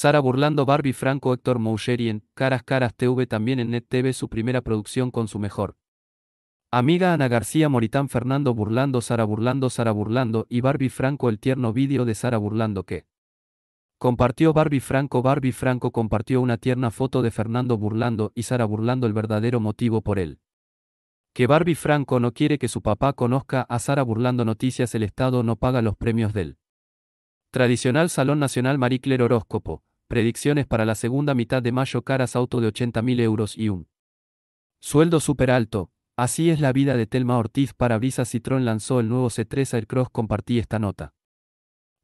Sara Burlando, Barbie Franco, Héctor y en Caras Caras TV, también en Net TV, su primera producción con su mejor. Amiga Ana García Moritán, Fernando Burlando, Sara Burlando, Sara Burlando y Barbie Franco, el tierno vídeo de Sara Burlando que compartió Barbie Franco. Barbie Franco compartió una tierna foto de Fernando Burlando y Sara Burlando, el verdadero motivo por él. Que Barbie Franco no quiere que su papá conozca a Sara Burlando. Noticias: el Estado no paga los premios del tradicional Salón Nacional Marie Horóscopo predicciones para la segunda mitad de mayo caras auto de 80.000 euros y un sueldo super alto. Así es la vida de Telma Ortiz para Brisa Citron lanzó el nuevo C3 Aircross compartí esta nota.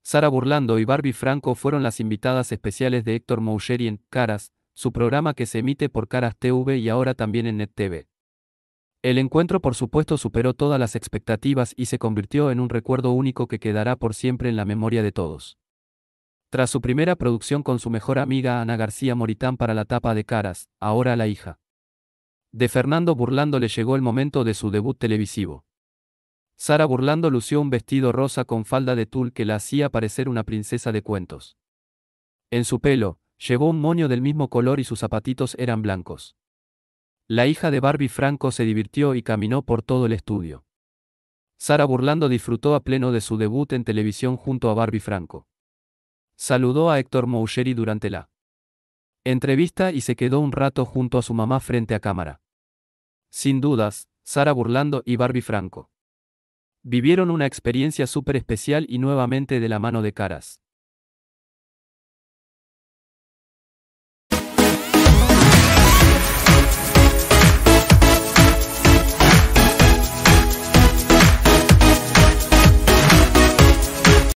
Sara Burlando y Barbie Franco fueron las invitadas especiales de Héctor Moucheri en Caras, su programa que se emite por Caras TV y ahora también en Net TV. El encuentro por supuesto superó todas las expectativas y se convirtió en un recuerdo único que quedará por siempre en la memoria de todos. Tras su primera producción con su mejor amiga Ana García Moritán para la tapa de Caras, ahora la hija. De Fernando Burlando le llegó el momento de su debut televisivo. Sara Burlando lució un vestido rosa con falda de tul que la hacía parecer una princesa de cuentos. En su pelo, llevó un moño del mismo color y sus zapatitos eran blancos. La hija de Barbie Franco se divirtió y caminó por todo el estudio. Sara Burlando disfrutó a pleno de su debut en televisión junto a Barbie Franco. Saludó a Héctor Moucheri durante la entrevista y se quedó un rato junto a su mamá frente a cámara. Sin dudas, Sara Burlando y Barbie Franco. Vivieron una experiencia súper especial y nuevamente de la mano de caras.